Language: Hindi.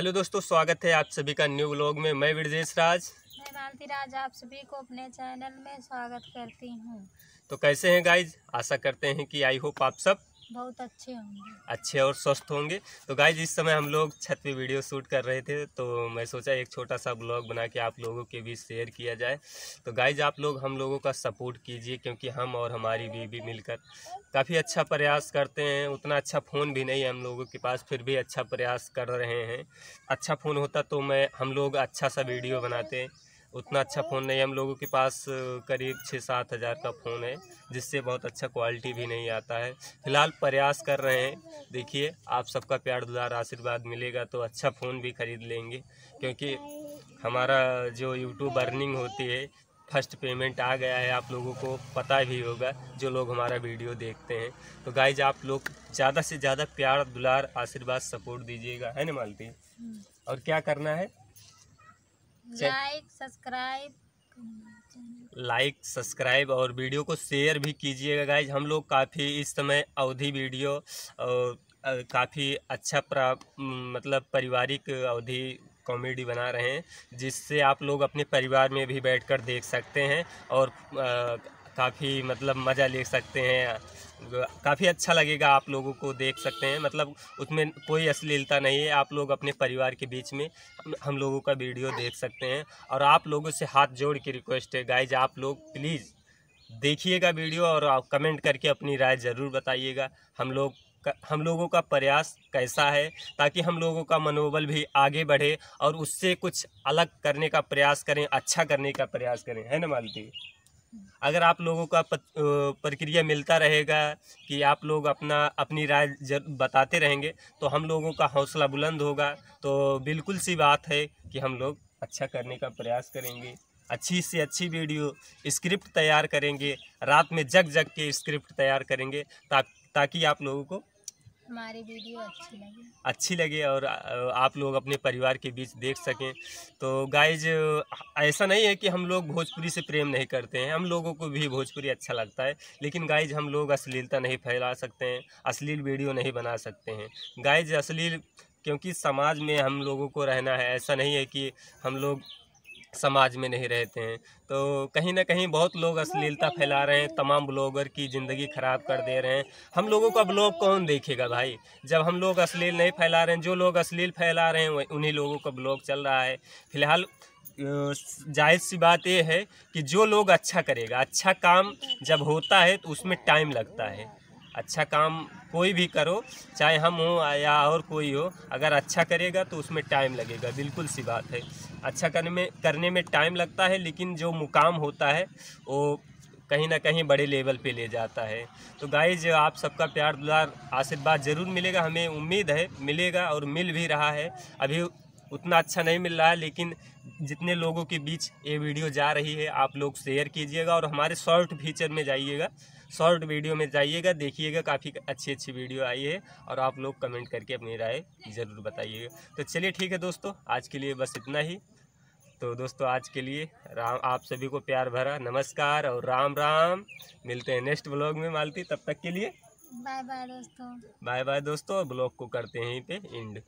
हेलो दोस्तों स्वागत है आप सभी का न्यू ब्लॉग में मैं विरजेश राज मैं मालती राज आप सभी को अपने चैनल में स्वागत करती हूँ तो कैसे हैं गाइज आशा करते हैं कि आई होप आप सब बहुत अच्छे होंगे अच्छे और स्वस्थ होंगे तो गाइज इस समय हम लोग छत पे वीडियो शूट कर रहे थे तो मैं सोचा एक छोटा सा ब्लॉग बना के आप लोगों के बीच शेयर किया जाए तो गाइज आप लोग हम लोगों का सपोर्ट कीजिए क्योंकि हम और हमारी बीबी मिलकर काफ़ी अच्छा प्रयास करते हैं उतना अच्छा फ़ोन भी नहीं है हम लोगों के पास फिर भी अच्छा प्रयास कर रहे हैं अच्छा फ़ोन होता तो मैं हम लोग अच्छा सा वीडियो बनाते उतना अच्छा फ़ोन नहीं हम लोगों के पास करीब छः सात हज़ार का फ़ोन है जिससे बहुत अच्छा क्वालिटी भी नहीं आता है फिलहाल प्रयास कर रहे हैं देखिए आप सबका प्यार दुलार आशीर्वाद मिलेगा तो अच्छा फ़ोन भी ख़रीद लेंगे क्योंकि हमारा जो यूट्यूब अर्निंग होती है फर्स्ट पेमेंट आ गया है आप लोगों को पता भी होगा जो लोग हमारा वीडियो देखते हैं तो गाइज आप लोग ज़्यादा से ज़्यादा प्यार दुलार आशीर्वाद सपोर्ट दीजिएगा है ना मालती हम्म। और क्या करना है लाइक सब्सक्राइब लाइक सब्सक्राइब और वीडियो को शेयर भी कीजिएगा गाइज हम लोग काफ़ी इस समय अवधि वीडियो और काफ़ी अच्छा प्रा मतलब पारिवारिक अवधि कॉमेडी बना रहे हैं जिससे आप लोग अपने परिवार में भी बैठकर देख सकते हैं और काफ़ी मतलब मज़ा ले सकते हैं काफ़ी अच्छा लगेगा आप लोगों को देख सकते हैं मतलब उसमें कोई अश्लीलता नहीं है आप लोग अपने परिवार के बीच में हम लोगों का वीडियो देख सकते हैं और आप लोगों से हाथ जोड़ के रिक्वेस्ट है गाइज आप लोग प्लीज़ देखिएगा वीडियो और कमेंट करके अपनी राय ज़रूर बताइएगा हम लोग हम लोगों का प्रयास कैसा है ताकि हम लोगों का मनोबल भी आगे बढ़े और उससे कुछ अलग करने का प्रयास करें अच्छा करने का प्रयास करें है ना मालती अगर आप लोगों का प्रक्रिया मिलता रहेगा कि आप लोग अपना अपनी राय बताते रहेंगे तो हम लोगों का हौसला बुलंद होगा तो बिल्कुल सी बात है कि हम लोग अच्छा करने का प्रयास करेंगे अच्छी से अच्छी वीडियो स्क्रिप्ट तैयार करेंगे रात में जग जग के स्क्रिप्ट तैयार करेंगे ता, ताकि आप लोगों को हमारी वीडियो अच्छी लगे अच्छी लगे और आप लोग अपने परिवार के बीच देख सकें तो गाइज ऐसा नहीं है कि हम लोग भोजपुरी से प्रेम नहीं करते हैं हम लोगों को भी भोजपुरी अच्छा लगता है लेकिन गाइज हम लोग अश्लीलता नहीं फैला सकते हैं अश्लील वीडियो नहीं बना सकते हैं गाइज अश्लील क्योंकि समाज में हम लोगों को रहना है ऐसा नहीं है कि हम लोग समाज में नहीं रहते हैं तो कहीं ना कहीं बहुत लोग अश्लीलता फैला रहे हैं तमाम ब्लॉगर की ज़िंदगी ख़राब कर दे रहे हैं हम लोगों का ब्लॉग कौन देखेगा भाई जब हम लोग अश्लील नहीं फैला रहे हैं जो लोग अश्लील फैला रहे हैं उन्हीं लोगों का ब्लॉग चल रहा है फिलहाल जाहिर सी बात यह है कि जो लोग अच्छा करेगा अच्छा काम जब होता है तो उसमें टाइम लगता है अच्छा काम कोई भी करो चाहे हम हो या और कोई हो अगर अच्छा करेगा तो उसमें टाइम लगेगा बिल्कुल सी बात है अच्छा करने में करने में टाइम लगता है लेकिन जो मुकाम होता है वो कहीं ना कहीं बड़े लेवल पे ले जाता है तो गाइज आप सबका प्यार दुलार आशीर्वाद ज़रूर मिलेगा हमें उम्मीद है मिलेगा और मिल भी रहा है अभी उतना अच्छा नहीं मिल रहा है लेकिन जितने लोगों के बीच ये वीडियो जा रही है आप लोग शेयर कीजिएगा और हमारे शॉर्ट फीचर में जाइएगा शॉर्ट वीडियो में जाइएगा देखिएगा काफ़ी अच्छी अच्छी वीडियो आई है और आप लोग कमेंट करके अपनी राय ज़रूर बताइएगा तो चलिए ठीक है दोस्तों आज के लिए बस इतना ही तो दोस्तों आज के लिए राम आप सभी को प्यार भरा नमस्कार और राम राम मिलते हैं नेक्स्ट ब्लॉग में मालती तब तक के लिए बाय बाय दोस्तों बाय बाय दोस्तों ब्लॉग को करते हैं यहीं पे इंड